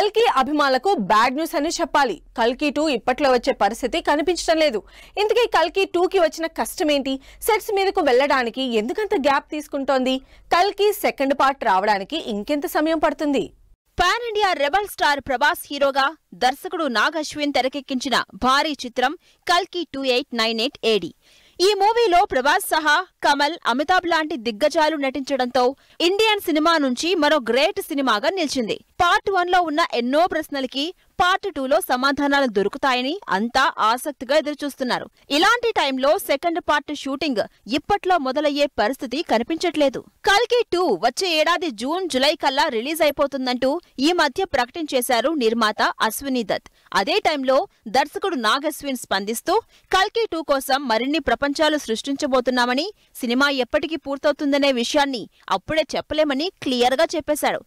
కల్కి అభిమానులకు bad news అని చెప్పాలి కల్కి టూ ఇప్పట్లో వచ్చే పరిస్థితి కనిపించడం లేదు ఇందుకే కల్కి టూకి వచ్చిన కష్టం ఏంటి సెట్స్ మీదకు వెళ్ళడానికి ఎందుకంత గ్యాప్ తీసుకుంటోంది కల్కి సెకండ్ పార్ట్ రావడానికి ఇంకెంత సమయం పడుతుంది pan India rebel star Prabhas హీరోగా దర్శకుడు నాగ్ అశ్విన్ తెరకెక్కించిన భారీ చిత్రం కల్కి two eight nine eight AD ఈ మూవీలో ప్రభాస్ సహా కమల్ అమితాబ్ లాంటి దిగ్గజాలు నటించడంతో ఇండియన్ సినిమా నుంచి మరో గ్రేట్ సినిమాగా నిలిచింది పార్ట్ వన్ లో ఉన్న ఎన్నో ప్రశ్నలకి పార్ట్ టూలో సమాధానాలు దొరుకుతాయని అంతా ఆసక్తిగా ఎదురుచూస్తున్నారు ఇలాంటి టైంలో సెకండ్ పార్ట్ షూటింగ్ ఇప్పట్లో మొదలయ్యే పరిస్థితి కనిపించట్లేదు కల్కి టూ వచ్చే ఏడాది జూన్ జులై కల్లా రిలీజ్ అయిపోతుందంటూ ఈ మధ్య ప్రకటన చేశారు నిర్మాత అశ్విని దత్ అదే టైంలో దర్శకుడు నాగశ్విన్ స్పందిస్తూ కల్కి టూ కోసం మరిన్ని ప్రపంచాలు సృష్టించబోతున్నామని సినిమా ఎప్పటికీ పూర్తవుతుందనే విషయాన్ని అప్పుడే చెప్పలేమని క్లియర్ గా చెప్పేశాడు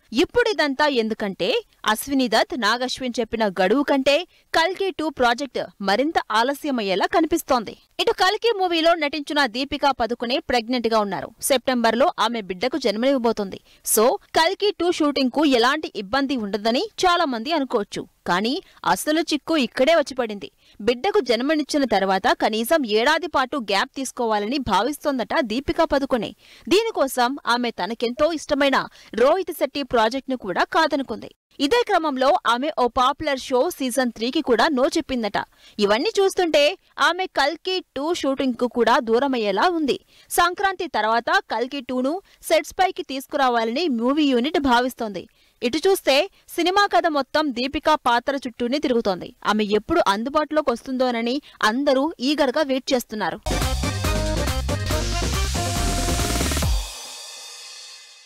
ఇదంతా ఎందుకంటే అశ్విని దత్ నాగశ్విన్ చెప్పిన అనుకున్న గడువు కంటే కల్కి టూ ప్రాజెక్ట్ మరింత ఆలస్యమయ్యేలా కనిపిస్తోంది ఇటు కల్కి మూవీలో నటించిన దీపికా పదుకునే ప్రెగ్నెంట్ గా ఉన్నారు సెప్టెంబర్ లో ఆమె బిడ్డకు జన్మనివ్వబోతుంది సో కల్కి టూ షూటింగ్ కు ఎలాంటి ఇబ్బంది ఉండదని చాలా మంది అనుకోవచ్చు కానీ అసలు చిక్కు ఇక్కడే వచ్చిపడింది బిడ్డకు జన్మనిచ్చిన తర్వాత కనీసం ఏడాది పాటు గ్యాప్ తీసుకోవాలని భావిస్తోందట దీపికా పదుకునే దీనికోసం ఆమె తనకెంతో ఇష్టమైన రోహిత్ శెట్టి ను కూడా కాదనుకుంది ఇదే క్రమంలో ఆమె ఓ పాపులర్ షో సీజన్ త్రీకి కూడా నో చెప్పిందట ఇవన్నీ చూస్తుంటే ఆమె కల్కి టూ షూటింగ్కు కూడా దూరమయ్యేలా ఉంది సంక్రాంతి తర్వాత కల్కి టూను సెట్స్ పైకి తీసుకురావాలని మూవీ యూనిట్ భావిస్తోంది ఇటు చూస్తే సినిమా కథ మొత్తం దీపికా పాత్ర చుట్టూనే తిరుగుతోంది ఆమె ఎప్పుడు అందుబాటులోకి వస్తుందోనని అందరూ ఈగర్గా వెయిట్ చేస్తున్నారు